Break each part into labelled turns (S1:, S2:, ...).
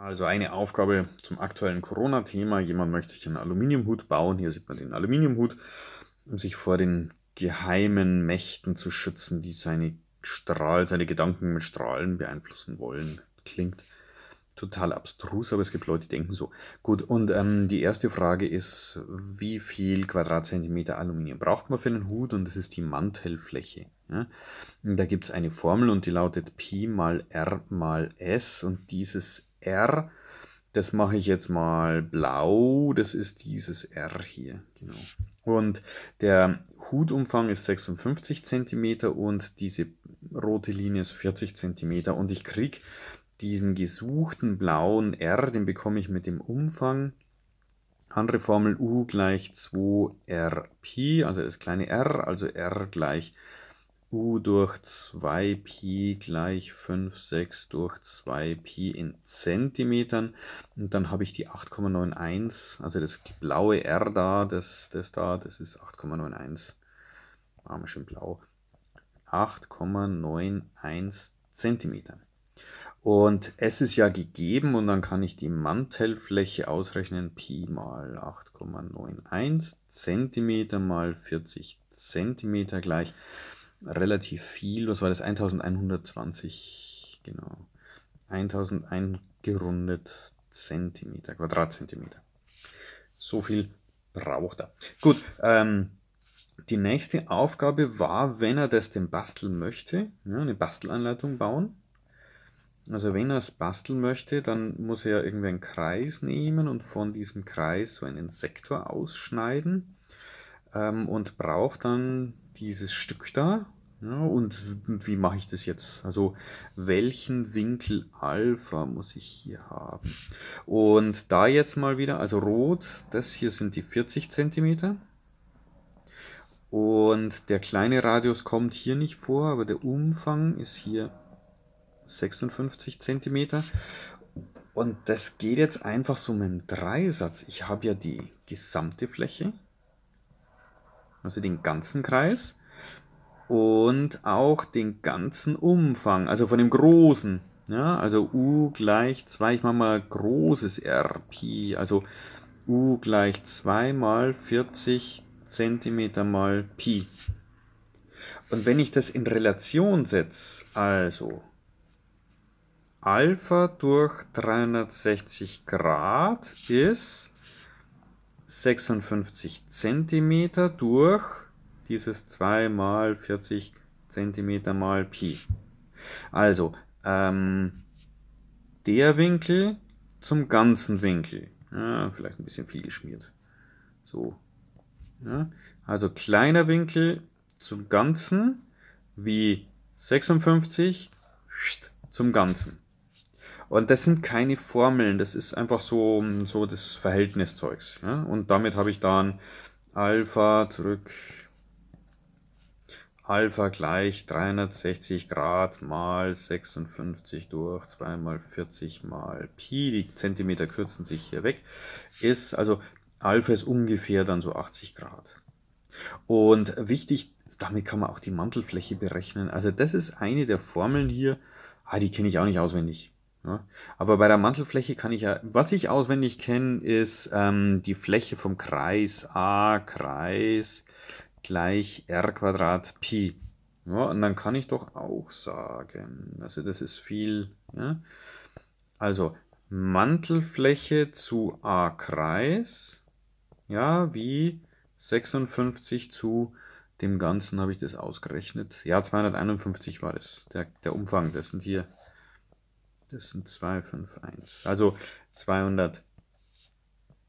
S1: Also eine Aufgabe zum aktuellen Corona-Thema. Jemand möchte sich einen Aluminiumhut bauen. Hier sieht man den Aluminiumhut, um sich vor den geheimen Mächten zu schützen, die seine Strahl, seine Gedanken mit Strahlen beeinflussen wollen. Klingt total abstrus, aber es gibt Leute, die denken so. Gut, und ähm, die erste Frage ist, wie viel Quadratzentimeter Aluminium braucht man für einen Hut? Und das ist die Mantelfläche. Ja? Da gibt es eine Formel und die lautet Pi mal R mal S und dieses S. R. Das mache ich jetzt mal blau. Das ist dieses R hier. Genau. Und der Hutumfang ist 56 cm und diese rote Linie ist 40 cm. Und ich kriege diesen gesuchten blauen R, den bekomme ich mit dem Umfang. Andere Formel U gleich 2RP, also das kleine r, also r gleich 2 u durch 2pi gleich 5, 6 durch 2pi in Zentimetern. Und dann habe ich die 8,91, also das blaue R da, das, das da, das ist 8,91. Arme schön blau. 8,91 Zentimeter. Und es ist ja gegeben und dann kann ich die Mantelfläche ausrechnen. Pi mal 8,91 Zentimeter mal 40 Zentimeter gleich relativ viel. Was war das? 1120, genau. 1100 gerundet Zentimeter, Quadratzentimeter. So viel braucht er. Gut, ähm, die nächste Aufgabe war, wenn er das denn basteln möchte, ja, ne, eine Bastelanleitung bauen. Also wenn er es basteln möchte, dann muss er irgendwie einen Kreis nehmen und von diesem Kreis so einen Sektor ausschneiden ähm, und braucht dann dieses Stück da. Ja, und wie mache ich das jetzt? Also welchen Winkel Alpha muss ich hier haben? Und da jetzt mal wieder, also rot, das hier sind die 40 cm. Und der kleine Radius kommt hier nicht vor, aber der Umfang ist hier 56 cm. Und das geht jetzt einfach so mit dem Dreisatz. Ich habe ja die gesamte Fläche, also den ganzen Kreis und auch den ganzen Umfang, also von dem großen. Ja, also U gleich 2, ich mache mal großes R Pi, also U gleich 2 mal 40 Zentimeter mal Pi. Und wenn ich das in Relation setze, also Alpha durch 360 Grad ist 56 Zentimeter durch dieses 2 mal 40 cm mal Pi. Also, ähm, der Winkel zum ganzen Winkel. Ja, vielleicht ein bisschen viel geschmiert. So. Ja, also kleiner Winkel zum Ganzen wie 56 zum Ganzen. Und das sind keine Formeln, das ist einfach so, so das Verhältniszeugs. Ja? Und damit habe ich dann Alpha zurück Alpha gleich 360 Grad mal 56 durch 2 mal 40 mal Pi, die Zentimeter kürzen sich hier weg, ist also Alpha ist ungefähr dann so 80 Grad. Und wichtig, damit kann man auch die Mantelfläche berechnen. Also das ist eine der Formeln hier, ah, die kenne ich auch nicht auswendig. Ja, ne? aber bei der Mantelfläche kann ich ja, was ich auswendig kenne, ist ähm, die Fläche vom Kreis A, Kreis gleich r Quadrat Pi. Ja, und dann kann ich doch auch sagen, also das ist viel, ja? also Mantelfläche zu A Kreis, ja, wie 56 zu dem Ganzen habe ich das ausgerechnet. Ja, 251 war das, der, der Umfang, das sind hier, das sind 251, also 251.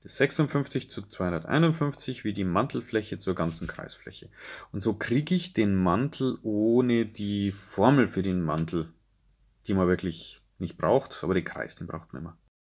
S1: 56 zu 251 wie die Mantelfläche zur ganzen Kreisfläche. Und so kriege ich den Mantel ohne die Formel für den Mantel, die man wirklich nicht braucht, aber den Kreis, den braucht man immer.